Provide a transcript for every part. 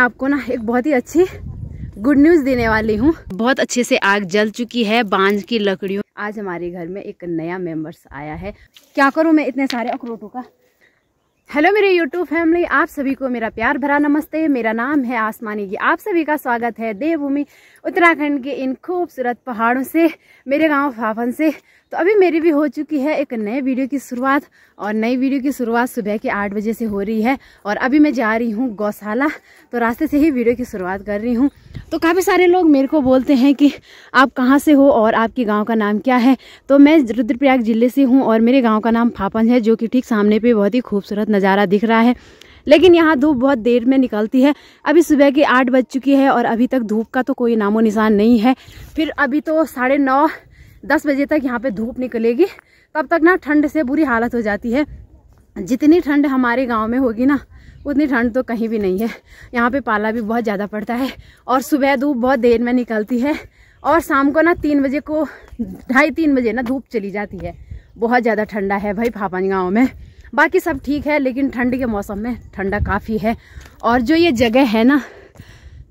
आपको ना एक बहुत ही अच्छी गुड न्यूज देने वाली हूँ बहुत अच्छे से आग जल चुकी है बांझ की लकड़ियों आज हमारे घर में एक नया मेंबर्स आया है क्या करूँ मैं इतने सारे अखरोटों का हेलो मेरे यूट्यूब फैमिली आप सभी को मेरा प्यार भरा नमस्ते मेरा नाम है आसमानी की आप सभी का स्वागत है देवभूमि उत्तराखंड के इन खूबसूरत पहाड़ों से मेरे गांव फाफन से तो अभी मेरी भी हो चुकी है एक नए वीडियो की शुरुआत और नई वीडियो की शुरुआत सुबह के आठ बजे से हो रही है और अभी मैं जा रही हूँ गौशाला तो रास्ते से ही वीडियो की शुरुआत कर रही हूँ तो काफ़ी सारे लोग मेरे को बोलते हैं कि आप कहाँ से हो और आपके गाँव का नाम क्या है तो मैं रुद्रप्रयाग जिले से हूँ और मेरे गाँव का नाम फापन है जो कि ठीक सामने पर बहुत ही खूबसूरत नज़ारा दिख रहा है लेकिन यहाँ धूप बहुत देर में निकलती है अभी सुबह की आठ बज चुकी है और अभी तक धूप का तो कोई नामो निशान नहीं है फिर अभी तो साढ़े नौ दस बजे तक यहाँ पे धूप निकलेगी तब तक ना ठंड से बुरी हालत हो जाती है जितनी ठंड हमारे गांव में होगी ना उतनी ठंड तो कहीं भी नहीं है यहाँ पे पाला भी बहुत ज़्यादा पड़ता है और सुबह धूप बहुत देर में निकलती है और शाम को ना तीन बजे को ढाई तीन बजे ना धूप चली जाती है बहुत ज़्यादा ठंडा है भाई फापन गाँव में बाकी सब ठीक है लेकिन ठंड के मौसम में ठंडा काफ़ी है और जो ये जगह है ना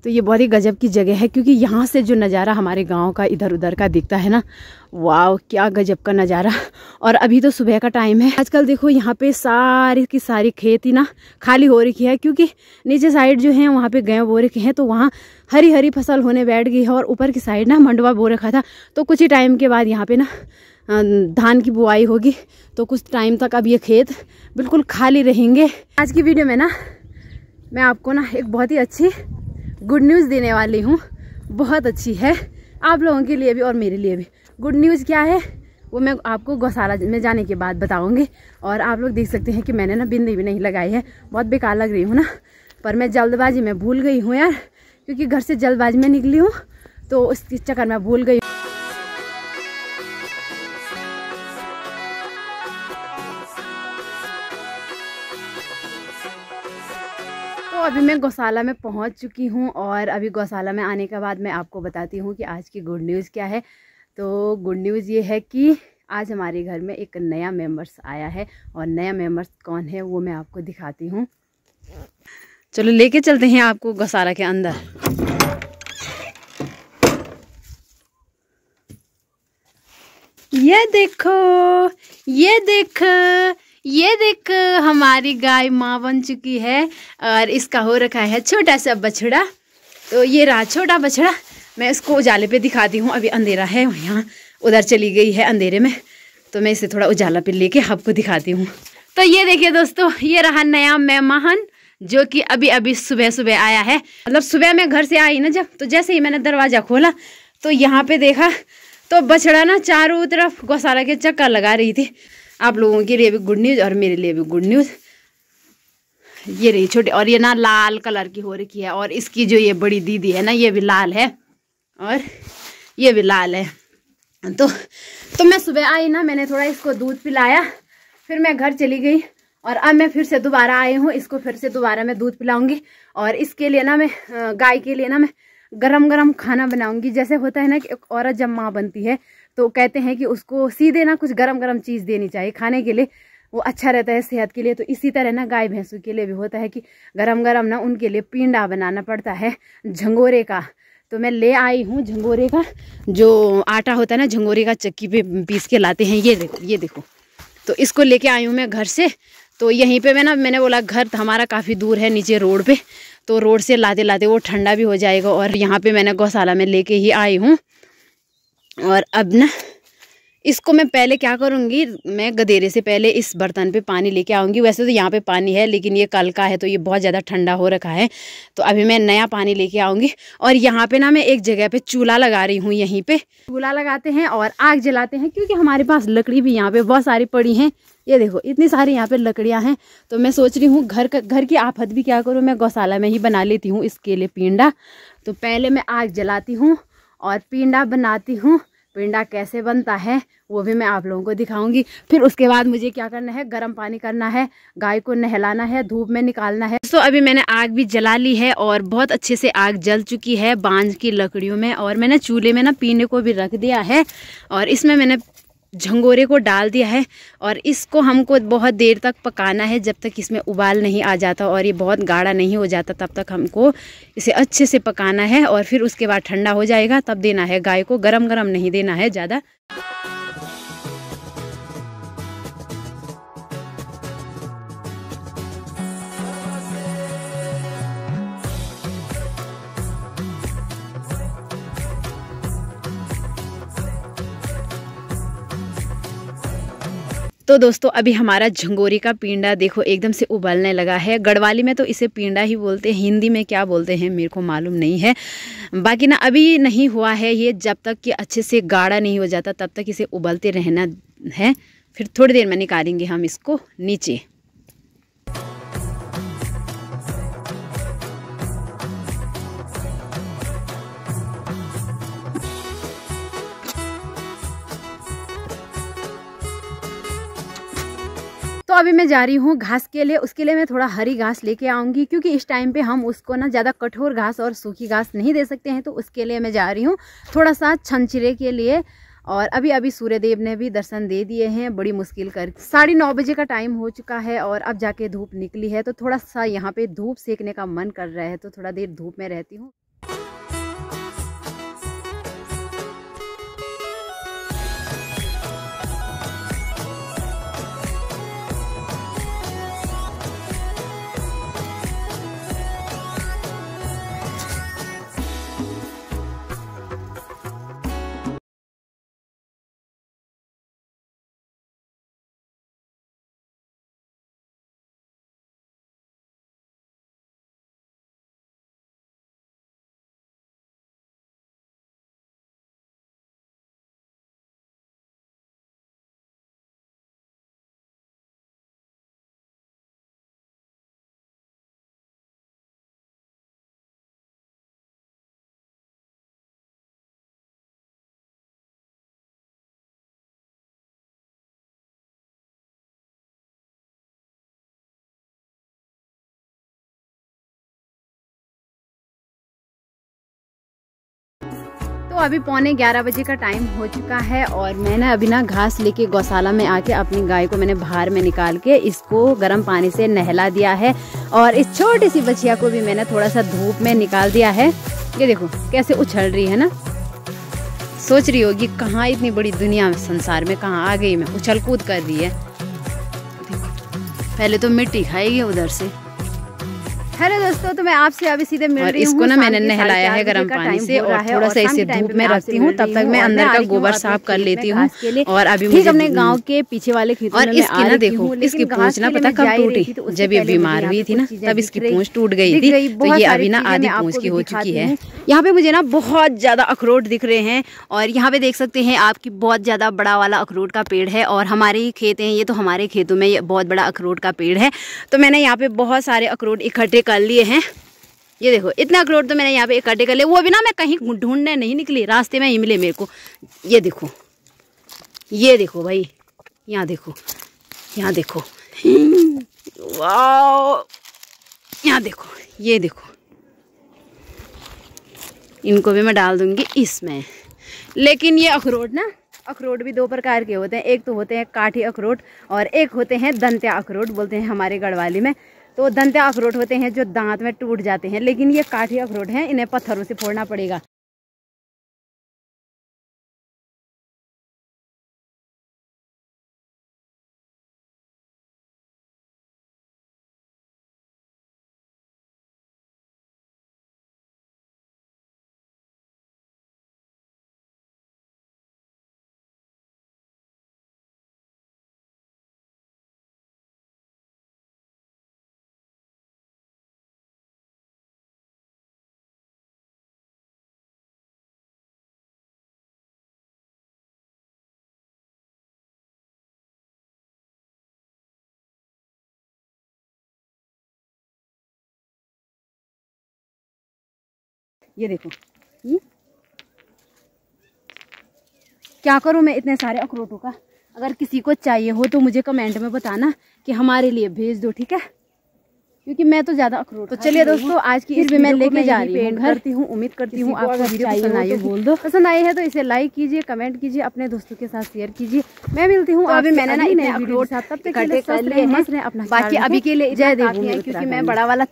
तो ये बहुत ही गजब की जगह है क्योंकि यहाँ से जो नज़ारा हमारे गांव का इधर उधर का दिखता है ना वाह क्या गजब का नज़ारा और अभी तो सुबह का टाइम है आजकल देखो यहाँ पे सारी की सारी खेती ना खाली हो रखी है क्योंकि नीचे साइड जो है वहाँ पे गए बो रखे हैं तो वहाँ हरी हरी फसल होने बैठ गई है और ऊपर की साइड ना मंडवा बो रखा था तो कुछ ही टाइम के बाद यहाँ पे ना धान की बुआई होगी तो कुछ टाइम तक अब ये खेत बिल्कुल खाली रहेंगे आज की वीडियो में ना मैं आपको ना एक बहुत ही अच्छी गुड न्यूज़ देने वाली हूँ बहुत अच्छी है आप लोगों के लिए भी और मेरे लिए भी गुड न्यूज़ क्या है वो मैं आपको गौशाला में जाने के बाद बताऊँगी और आप लोग देख सकते हैं कि मैंने ना बिंदी भी नहीं लगाई है बहुत बेकार लग रही हूँ ना पर मैं जल्दबाजी में भूल गई हूँ यार क्योंकि घर से जल्दबाजी में निकली हूँ तो उसके चक्कर में भूल गई तो अभी मैं गौशाला में पहुंच चुकी हूं और अभी गौशाला में आने के बाद मैं आपको बताती हूं कि आज की गुड न्यूज़ क्या है तो गुड न्यूज़ ये है कि आज हमारे घर में एक नया मेम्बर्स आया है और नया मेम्बर्स कौन है वो मैं आपको दिखाती हूँ चलो लेके चलते हैं आपको गौशाला के अंदर ये देखो ये देख ये देख हमारी गाय माँ बन चुकी है और इसका हो रखा है छोटा सा बछड़ा तो ये रहा छोटा बछड़ा मैं इसको उजाले पे दिखाती हूँ अभी अंधेरा है यहाँ उधर चली गई है अंधेरे में तो मैं इसे थोड़ा उजाला पे लेके आपको दिखाती हूँ तो ये देखिए दोस्तों ये रहा नया मेहमान जो कि अभी अभी सुबह सुबह आया है मतलब सुबह मैं घर से आई ना जब तो जैसे ही मैंने दरवाज़ा खोला तो यहाँ पे देखा तो बछड़ा ना चारों तरफ गौशाला के चक्कर लगा रही थी आप लोगों के लिए भी गुड न्यूज़ और मेरे लिए भी गुड न्यूज़ ये रही छोटी और ये ना लाल कलर की हो रखी है और इसकी जो ये बड़ी दीदी है ना ये भी लाल है और ये भी लाल है तो तो मैं सुबह आई ना मैंने थोड़ा इसको दूध पिलाया फिर मैं घर चली गई और अब मैं फिर से दोबारा आई हूँ इसको फिर से दोबारा मैं दूध पिलाऊंगी और इसके लिए ना मैं गाय के लिए ना मैं गरम गरम खाना बनाऊंगी जैसे होता है ना कि एक औरत जब माँ बनती है तो कहते हैं कि उसको सीधे ना कुछ गर्म गर्म चीज़ देनी चाहिए खाने के लिए वो अच्छा रहता है सेहत के लिए तो इसी तरह ना गाय भैंसों के लिए भी होता है कि गरम गरम ना उनके लिए पिंडा बनाना पड़ता है झंगोरे का तो मैं ले आई हूँ झंगोरे का जो आटा होता है ना झंगोरे का चक्की पे पीस के लाते हैं ये देखो ये देखो तो इसको लेके आई हूँ मैं घर से तो यहीं पे मैं ना मैंने बोला घर हमारा काफ़ी दूर है नीचे रोड पे तो रोड से लाते लाते वो ठंडा भी हो जाएगा और यहाँ पे मैंने गौशाला में लेके ही आई हूँ और अब ना इसको मैं पहले क्या करूँगी मैं गदेरे से पहले इस बर्तन पे पानी लेके आऊँगी वैसे तो यहाँ पे पानी है लेकिन ये कल का है तो ये बहुत ज़्यादा ठंडा हो रखा है तो अभी मैं नया पानी लेके आऊँगी और यहाँ पे ना मैं एक जगह पे चूल्हा लगा रही हूँ यहीं पे चूल्हा लगाते हैं और आग जलाते हैं क्योंकि हमारे पास लकड़ी भी यहाँ पर बहुत सारी पड़ी हैं ये देखो इतनी सारी यहाँ पर लकड़ियाँ हैं तो मैं सोच रही हूँ घर का घर की आफत भी क्या करूँ मैं गौशाला में ही बना लेती हूँ इसके लिए पिंडा तो पहले मैं आग जलाती हूँ और पिंडा बनाती हूँ पिंडा कैसे बनता है वो भी मैं आप लोगों को दिखाऊंगी फिर उसके बाद मुझे क्या करना है गर्म पानी करना है गाय को नहलाना है धूप में निकालना है तो अभी मैंने आग भी जला ली है और बहुत अच्छे से आग जल चुकी है बांझ की लकड़ियों में और मैंने चूल्हे में ना पीने को भी रख दिया है और इसमें मैंने झंगोरे को डाल दिया है और इसको हमको बहुत देर तक पकाना है जब तक इसमें उबाल नहीं आ जाता और ये बहुत गाढ़ा नहीं हो जाता तब तक हमको इसे अच्छे से पकाना है और फिर उसके बाद ठंडा हो जाएगा तब देना है गाय को गरम गरम नहीं देना है ज़्यादा तो दोस्तों अभी हमारा झंगोरी का पिंडा देखो एकदम से उबलने लगा है गढ़वाली में तो इसे पिंडा ही बोलते हैं हिंदी में क्या बोलते हैं मेरे को मालूम नहीं है बाकी ना अभी नहीं हुआ है ये जब तक कि अच्छे से गाढ़ा नहीं हो जाता तब तक इसे उबलते रहना है फिर थोड़ी देर में निकालेंगे हम इसको नीचे तो अभी मैं जा रही हूँ घास के लिए उसके लिए मैं थोड़ा हरी घास लेके आऊँगी क्योंकि इस टाइम पे हम उसको ना ज़्यादा कठोर घास और सूखी घास नहीं दे सकते हैं तो उसके लिए मैं जा रही हूँ थोड़ा सा छनचिरे के लिए और अभी अभी सूर्यदेव ने भी दर्शन दे दिए हैं बड़ी मुश्किल कर साढ़े नौ बजे का टाइम हो चुका है और अब जाके धूप निकली है तो थोड़ा सा यहाँ पे धूप सेकने का मन कर रहा है तो थोड़ा देर धूप में रहती हूँ तो अभी पौने ग्यारह बजे का टाइम हो चुका है और मैंने अभी ना घास लेके गौशाला में आके अपनी गाय को मैंने बाहर में निकाल के इसको गर्म पानी से नहला दिया है और इस छोटी सी बछिया को भी मैंने थोड़ा सा धूप में निकाल दिया है ये देखो कैसे उछल रही है ना सोच रही होगी कहाँ इतनी बड़ी दुनिया में संसार में कहाँ आ गई मैं उछल कूद कर रही है पहले तो मिट्टी खाएगी उधर से हेलो दोस्तों तो मैं आपसे अभी सीधे मिल रही इसको ना मैंने नहलाया है गर्म पानी से और थोड़ा सा इसे धूप में रखती हूँ तब तक मैं अंदर का गोबर साफ कर लेती हूँ और अभी मुझे अपने गांव के पीछे वाले और इसकी ना देखो इसकी पूछ ना पता कब टूटी तो जब ये बीमार हुई थी ना तब इसकी पूछ टूट गई थी तो ये अभी ना आधी पूछ की हो चुकी है यहाँ पे मुझे ना बहुत ज्यादा अखरोट दिख रहे हैं और यहाँ पे देख सकते हैं आपकी बहुत ज्यादा बड़ा वाला अखरोट का पेड़ है और हमारे ही खेत है ये तो हमारे खेतों में बहुत बड़ा अखरोट का पेड़ है तो मैंने यहाँ पे बहुत सारे अखरोट इकट्ठे कर लिए हैं ये देखो इतना अखरोट तो मैंने यहाँ पे इकट्ठे कर लिए वो भी ना मैं कहीं ढूंढने नहीं निकली रास्ते में ही मिले मेरे को ये देखो ये देखो भाई यहाँ देखो यहाँ देखो वाह यहाँ देखो ये देखो इनको भी मैं डाल दूंगी इसमें लेकिन ये अखरोट ना अखरोट भी दो प्रकार के होते हैं एक तो होते हैं काठी अखरोट और एक होते हैं दंत्या अखरोट बोलते हैं हमारे गढ़वाली में तो दंते अखरोट होते हैं जो दांत में टूट जाते हैं लेकिन ये काठी अखरोट हैं इन्हें पत्थरों से फोड़ना पड़ेगा ये देखो हम्म? क्या करूँ मैं इतने सारे अखरोटों का अगर किसी को चाहिए हो तो मुझे कमेंट में बताना कि हमारे लिए भेज दो ठीक है क्योंकि मैं तो ज्यादा अखरोट तो चलिए दोस्तों आज की इस मैं लेके जा रही हूँ करती हूँ उम्मीद करती हूँ आपको वीडियो पसंद आई तो बोल दो पसंद आई है तो इसे लाइक कीजिए कमेंट कीजिए अपने दोस्तों के साथ शेयर कीजिए मैं मिलती हूँ अभी तो मैंने ना इतने अखरोट अपना बाकी अभी के लिए जय देखिए क्योंकि मैं बड़ा वाला